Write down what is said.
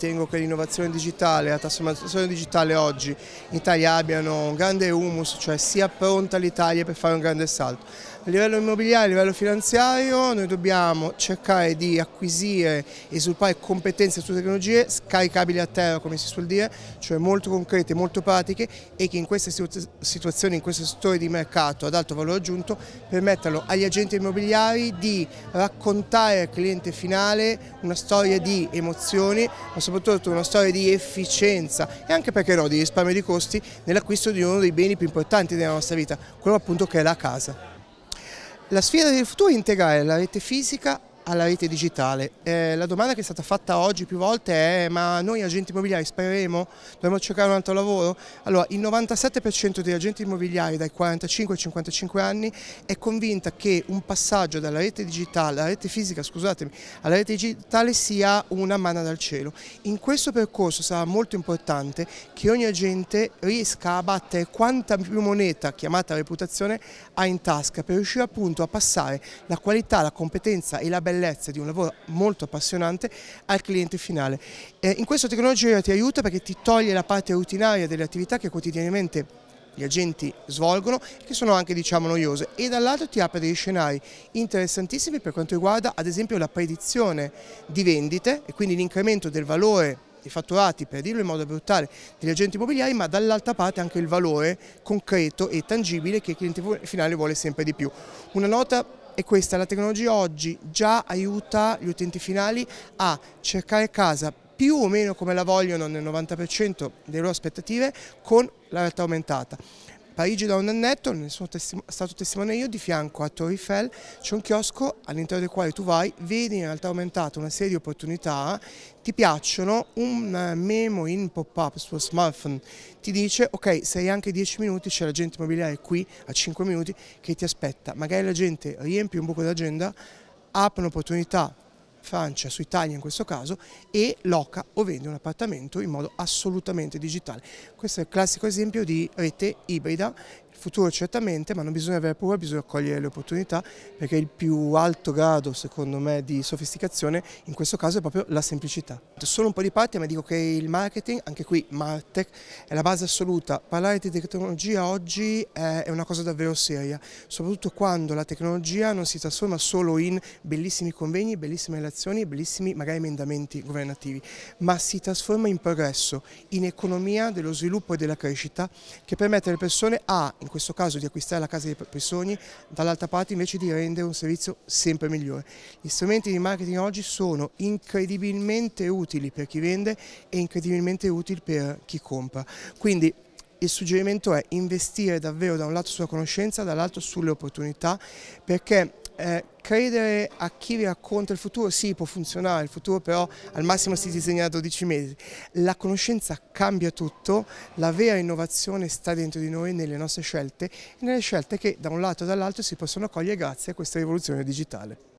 ritengo che l'innovazione digitale e la trasformazione digitale oggi in Italia abbiano un grande humus, cioè sia pronta l'Italia per fare un grande salto a livello immobiliare, a livello finanziario, noi dobbiamo cercare di acquisire e sviluppare competenze su tecnologie scaricabili a terra, come si suol dire, cioè molto concrete, molto pratiche e che in queste situazioni, in questo settore di mercato ad alto valore aggiunto, permettano agli agenti immobiliari di raccontare al cliente finale una storia di emozioni, ma soprattutto una storia di efficienza e anche perché no, di risparmio di costi nell'acquisto di uno dei beni più importanti della nostra vita, quello appunto che è la casa. La sfida del futuro è integrare la rete fisica alla rete digitale. Eh, la domanda che è stata fatta oggi più volte è ma noi agenti immobiliari spereremo? Dobbiamo cercare un altro lavoro? Allora il 97% degli agenti immobiliari dai 45 ai 55 anni è convinta che un passaggio dalla rete digitale, dalla rete fisica scusatemi, alla rete digitale sia una manna dal cielo. In questo percorso sarà molto importante che ogni agente riesca a battere quanta più moneta chiamata reputazione ha in tasca per riuscire appunto a passare la qualità, la competenza e la bellezza bellezza di un lavoro molto appassionante al cliente finale. Eh, in questo tecnologia ti aiuta perché ti toglie la parte rutinaria delle attività che quotidianamente gli agenti svolgono che sono anche diciamo noiose e dall'altro ti apre degli scenari interessantissimi per quanto riguarda ad esempio la predizione di vendite e quindi l'incremento del valore dei fatturati, per dirlo in modo brutale, degli agenti immobiliari, ma dall'altra parte anche il valore concreto e tangibile che il cliente finale vuole sempre di più. Una nota è questa la tecnologia oggi già aiuta gli utenti finali a cercare casa più o meno come la vogliono nel 90% delle loro aspettative con la realtà aumentata. Parigi da un annetto, ne sono testim stato testimone io, di fianco a Torre Eiffel c'è un chiosco all'interno del quale tu vai, vedi in realtà aumentata una serie di opportunità, ti piacciono, un eh, memo in pop-up sul smartphone ti dice ok sei anche 10 minuti, c'è l'agente immobiliare qui a 5 minuti che ti aspetta, magari la gente riempie un buco d'agenda, apre un'opportunità Francia, su Italia in questo caso, e loca o vende un appartamento in modo assolutamente digitale. Questo è il classico esempio di rete ibrida futuro certamente, ma non bisogna avere paura, bisogna cogliere le opportunità perché il più alto grado, secondo me, di sofisticazione in questo caso è proprio la semplicità. Solo un po' di parte, ma dico che il marketing, anche qui Martech, è la base assoluta. Parlare di tecnologia oggi è una cosa davvero seria, soprattutto quando la tecnologia non si trasforma solo in bellissimi convegni, bellissime relazioni, bellissimi magari emendamenti governativi, ma si trasforma in progresso, in economia dello sviluppo e della crescita che permette alle persone a, in questo caso di acquistare la casa dei propri sogni, dall'altra parte invece di rendere un servizio sempre migliore. Gli strumenti di marketing oggi sono incredibilmente utili per chi vende e incredibilmente utili per chi compra. Quindi il suggerimento è investire davvero da un lato sulla conoscenza, dall'altro sulle opportunità, perché eh, credere a chi vi racconta il futuro sì può funzionare, il futuro però al massimo si disegna da 12 mesi. La conoscenza cambia tutto, la vera innovazione sta dentro di noi nelle nostre scelte e nelle scelte che da un lato e dall'altro si possono cogliere grazie a questa rivoluzione digitale.